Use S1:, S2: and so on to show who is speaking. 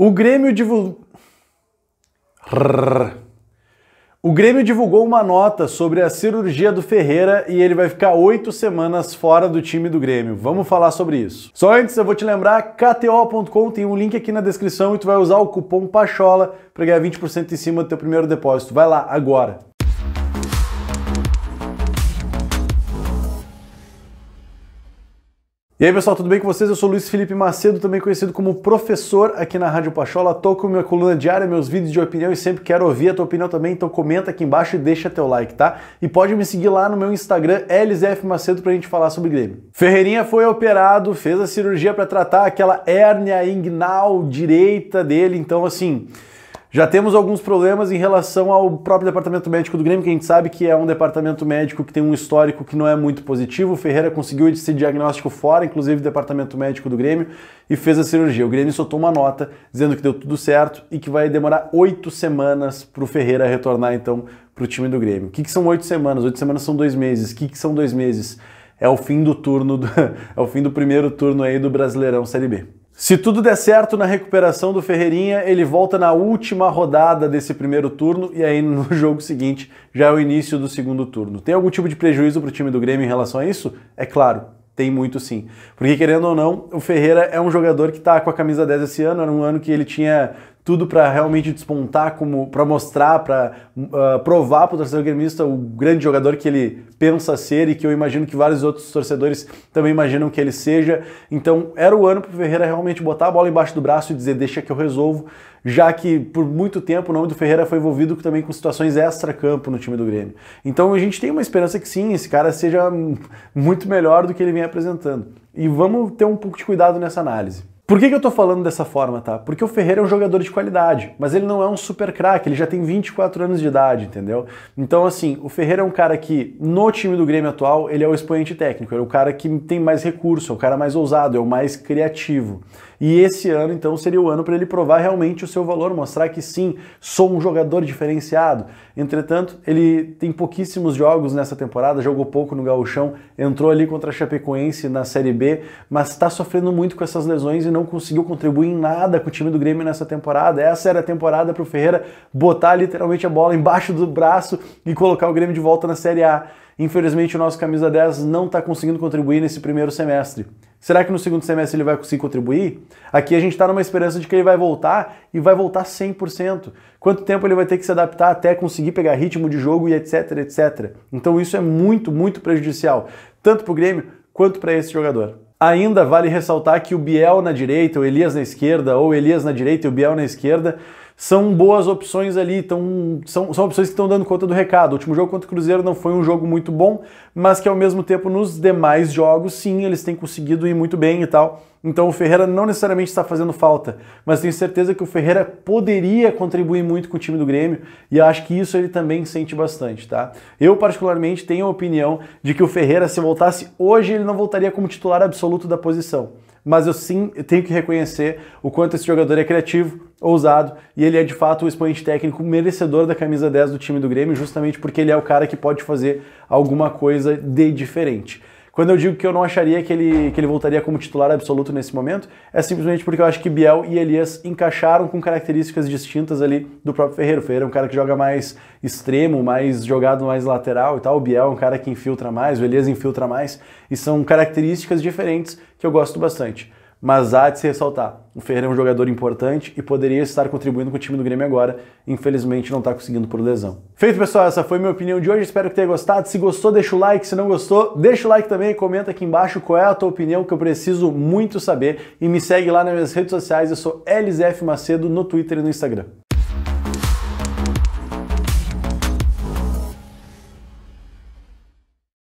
S1: O Grêmio divulgou. O Grêmio divulgou uma nota sobre a cirurgia do Ferreira e ele vai ficar oito semanas fora do time do Grêmio. Vamos falar sobre isso. Só antes, eu vou te lembrar, kto.com tem um link aqui na descrição e tu vai usar o cupom PACHOLA para ganhar 20% em cima do teu primeiro depósito. Vai lá, agora! E aí pessoal, tudo bem com vocês? Eu sou Luiz Felipe Macedo, também conhecido como professor aqui na Rádio Pachola. Tô com minha coluna diária, meus vídeos de opinião e sempre quero ouvir a tua opinião também, então comenta aqui embaixo e deixa teu like, tá? E pode me seguir lá no meu Instagram, LZF Macedo, pra gente falar sobre Grêmio. Ferreirinha foi operado, fez a cirurgia para tratar aquela hérnia inguinal direita dele, então assim... Já temos alguns problemas em relação ao próprio departamento médico do Grêmio, que a gente sabe que é um departamento médico que tem um histórico que não é muito positivo. O Ferreira conseguiu esse diagnóstico fora, inclusive, do departamento médico do Grêmio, e fez a cirurgia. O Grêmio soltou uma nota dizendo que deu tudo certo e que vai demorar oito semanas para o Ferreira retornar, então, para o time do Grêmio. O que, que são oito semanas? Oito semanas são dois meses. O que, que são dois meses? É o fim do turno, do... é o fim do primeiro turno aí do Brasileirão Série B. Se tudo der certo na recuperação do Ferreirinha, ele volta na última rodada desse primeiro turno e aí no jogo seguinte já é o início do segundo turno. Tem algum tipo de prejuízo para o time do Grêmio em relação a isso? É claro, tem muito sim. Porque querendo ou não, o Ferreira é um jogador que está com a camisa 10 esse ano, era um ano que ele tinha tudo para realmente despontar, como para mostrar, para uh, ah, provar para o torcedor gremista o grande jogador que ele pensa ser e que eu imagino que vários outros torcedores também imaginam que ele seja. Então era o ano para o Ferreira realmente botar a bola embaixo do braço e dizer deixa que eu resolvo, já que por muito tempo o nome do Ferreira foi envolvido também com situações extra-campo no time do Grêmio. Então a gente tem uma esperança que sim, esse cara seja muito melhor do que ele vem apresentando. E vamos ter um pouco de cuidado nessa análise. Por que, que eu estou falando dessa forma, tá? Porque o Ferreira é um jogador de qualidade, mas ele não é um super craque, ele já tem 24 anos de idade, entendeu? Então, assim, o Ferreira é um cara que, no time do Grêmio atual, ele é o expoente técnico, ele é o cara que tem mais recurso, é o cara mais ousado, é o mais criativo. E esse ano, então, seria o ano para ele provar realmente o seu valor, mostrar que sim, sou um jogador diferenciado. Entretanto, ele tem pouquíssimos jogos nessa temporada, jogou pouco no Gauchão, entrou ali contra a Chapecoense na Série B, mas está sofrendo muito com essas lesões e não conseguiu contribuir em nada com o time do Grêmio nessa temporada. Essa era a temporada para o Ferreira botar literalmente a bola embaixo do braço e colocar o Grêmio de volta na Série A. Infelizmente, o nosso camisa 10 não está conseguindo contribuir nesse primeiro semestre. Será que no segundo semestre ele vai conseguir contribuir? Aqui a gente está numa esperança de que ele vai voltar e vai voltar 100%. Quanto tempo ele vai ter que se adaptar até conseguir pegar ritmo de jogo e etc, etc. Então isso é muito, muito prejudicial, tanto para o Grêmio quanto para esse jogador. Ainda vale ressaltar que o Biel na direita, o Elias na esquerda, ou Elias na direita e o Biel na esquerda, são boas opções ali, tão, são, são opções que estão dando conta do recado. O último jogo contra o Cruzeiro não foi um jogo muito bom, mas que ao mesmo tempo nos demais jogos, sim, eles têm conseguido ir muito bem e tal. Então o Ferreira não necessariamente está fazendo falta, mas tenho certeza que o Ferreira poderia contribuir muito com o time do Grêmio e acho que isso ele também sente bastante, tá? Eu particularmente tenho a opinião de que o Ferreira se voltasse hoje ele não voltaria como titular absoluto da posição mas eu sim eu tenho que reconhecer o quanto esse jogador é criativo, ousado e ele é de fato o expoente técnico merecedor da camisa 10 do time do Grêmio, justamente porque ele é o cara que pode fazer alguma coisa de diferente. Quando eu digo que eu não acharia que ele, que ele voltaria como titular absoluto nesse momento, é simplesmente porque eu acho que Biel e Elias encaixaram com características distintas ali do próprio Ferreira. O Ferreira é um cara que joga mais extremo, mais jogado mais lateral e tal. O Biel é um cara que infiltra mais, o Elias infiltra mais. E são características diferentes que eu gosto bastante. Mas há de se ressaltar, o Ferreira é um jogador importante e poderia estar contribuindo com o time do Grêmio agora, infelizmente não está conseguindo por lesão. Feito pessoal, essa foi minha opinião de hoje, espero que tenha gostado. Se gostou, deixa o like, se não gostou, deixa o like também e comenta aqui embaixo qual é a tua opinião que eu preciso muito saber e me segue lá nas minhas redes sociais, eu sou LZF Macedo no Twitter e no Instagram.